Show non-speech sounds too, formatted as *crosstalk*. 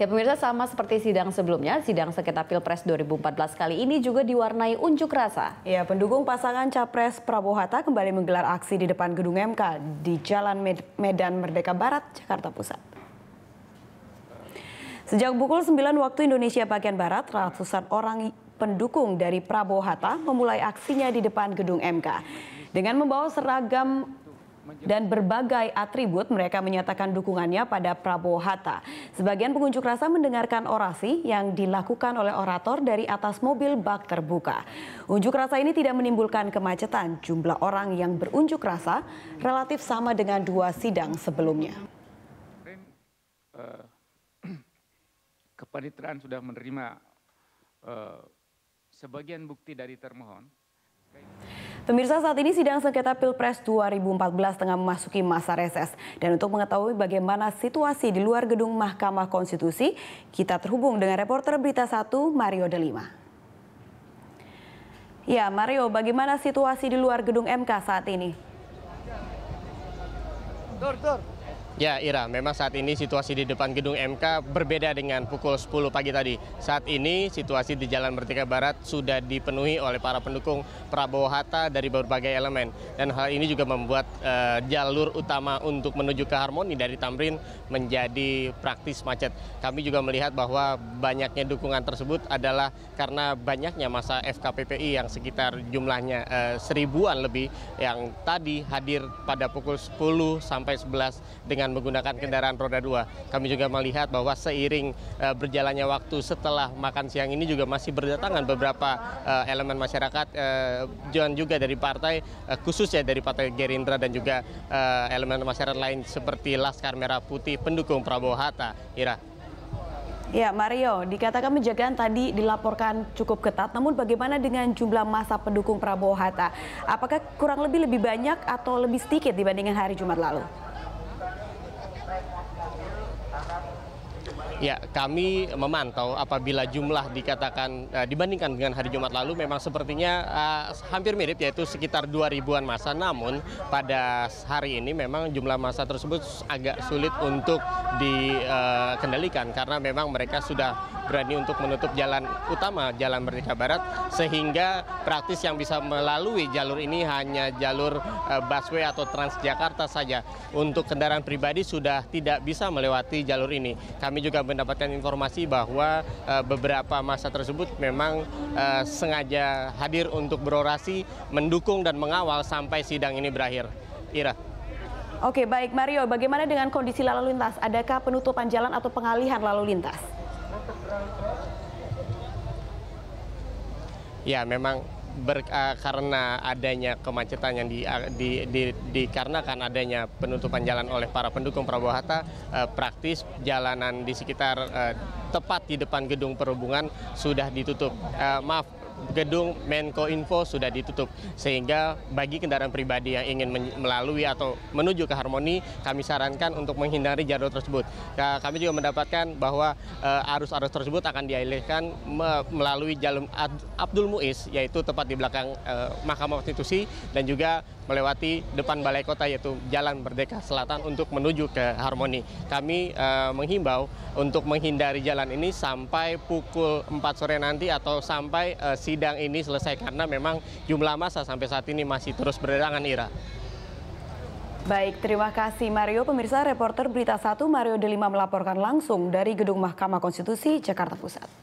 Ya pemirsa sama seperti sidang sebelumnya, sidang sengketa Pilpres 2014 kali ini juga diwarnai unjuk rasa. Ya, pendukung pasangan Capres Prabowo Hatta kembali menggelar aksi di depan gedung MK di Jalan Med Medan Merdeka Barat, Jakarta Pusat. Sejak pukul 9 waktu Indonesia bagian Barat, ratusan orang pendukung dari Prabowo Hatta memulai aksinya di depan gedung MK. Dengan membawa seragam dan berbagai atribut mereka menyatakan dukungannya pada Prabowo Hatta. Sebagian pengunjuk rasa mendengarkan orasi yang dilakukan oleh orator dari atas mobil bak terbuka. Unjuk rasa ini tidak menimbulkan kemacetan. Jumlah orang yang berunjuk rasa relatif sama dengan dua sidang sebelumnya. Eh, *clears throat* Kepaniteraan sudah menerima uh, sebagian bukti dari termohon. Pemirsa saat ini sidang sengketa Pilpres 2014 tengah memasuki masa reses. Dan untuk mengetahui bagaimana situasi di luar gedung Mahkamah Konstitusi, kita terhubung dengan reporter Berita 1 Mario Delima. Ya Mario, bagaimana situasi di luar gedung MK saat ini? Tur, tur. Ya Ira, memang saat ini situasi di depan gedung MK berbeda dengan pukul 10 pagi tadi. Saat ini situasi di Jalan Merdeka Barat sudah dipenuhi oleh para pendukung Prabowo Hatta dari berbagai elemen. Dan hal ini juga membuat uh, jalur utama untuk menuju ke Harmoni dari Tamrin menjadi praktis macet. Kami juga melihat bahwa banyaknya dukungan tersebut adalah karena banyaknya masa FKPPI yang sekitar jumlahnya uh, seribuan lebih yang tadi hadir pada pukul 10 sampai 11 dengan dengan menggunakan kendaraan roda dua. Kami juga melihat bahwa seiring uh, berjalannya waktu setelah makan siang ini juga masih berdatangan beberapa uh, elemen masyarakat, uh, juga dari partai, uh, khususnya dari partai Gerindra dan juga uh, elemen masyarakat lain seperti Laskar Merah Putih pendukung Prabowo Hatta. Ira. Ya, Mario, dikatakan penjagaan tadi dilaporkan cukup ketat, namun bagaimana dengan jumlah masa pendukung Prabowo Hatta? Apakah kurang lebih lebih banyak atau lebih sedikit dibandingkan hari Jumat lalu? Ya, kami memantau apabila jumlah dikatakan uh, dibandingkan dengan hari Jumat lalu memang sepertinya uh, hampir mirip yaitu sekitar 2000-an masa namun pada hari ini memang jumlah masa tersebut agak sulit untuk dikendalikan eh, uh, karena memang mereka sudah berani untuk menutup jalan utama Jalan Merdeka Barat sehingga praktis yang bisa melalui jalur ini hanya jalur uh, busway atau Transjakarta saja. Untuk kendaraan pribadi sudah tidak bisa melewati jalur ini. Kami juga mendapatkan informasi bahwa eh, beberapa masa tersebut memang eh, sengaja hadir untuk berorasi, mendukung dan mengawal sampai sidang ini berakhir. Ira. Oke, baik Mario, bagaimana dengan kondisi lalu lintas? Adakah penutupan jalan atau pengalihan lalu lintas? Ya, memang ber, uh, karena adanya kemacetan yang di, di, di, dikarenakan adanya penutupan jalan oleh para pendukung Prabowo Hatta, uh, praktis jalanan di sekitar uh, tepat di depan gedung perhubungan sudah ditutup. Uh, maaf, gedung Menko Info sudah ditutup sehingga bagi kendaraan pribadi yang ingin melalui atau menuju ke Harmoni kami sarankan untuk menghindari jalur tersebut. Kami juga mendapatkan bahwa eh, arus-arus tersebut akan dialihkan melalui jalur Abdul Muiz yaitu tepat di belakang eh, Mahkamah Konstitusi dan juga melewati depan Balai Kota yaitu Jalan Merdeka Selatan untuk menuju ke Harmoni. Kami eh, menghimbau untuk menghindari jalan ini sampai pukul 4 sore nanti atau sampai sidang ini selesai karena memang jumlah masa sampai saat ini masih terus berdatangan Ira. Baik, terima kasih Mario. Pemirsa reporter Berita 1 Mario Delima melaporkan langsung dari Gedung Mahkamah Konstitusi, Jakarta Pusat.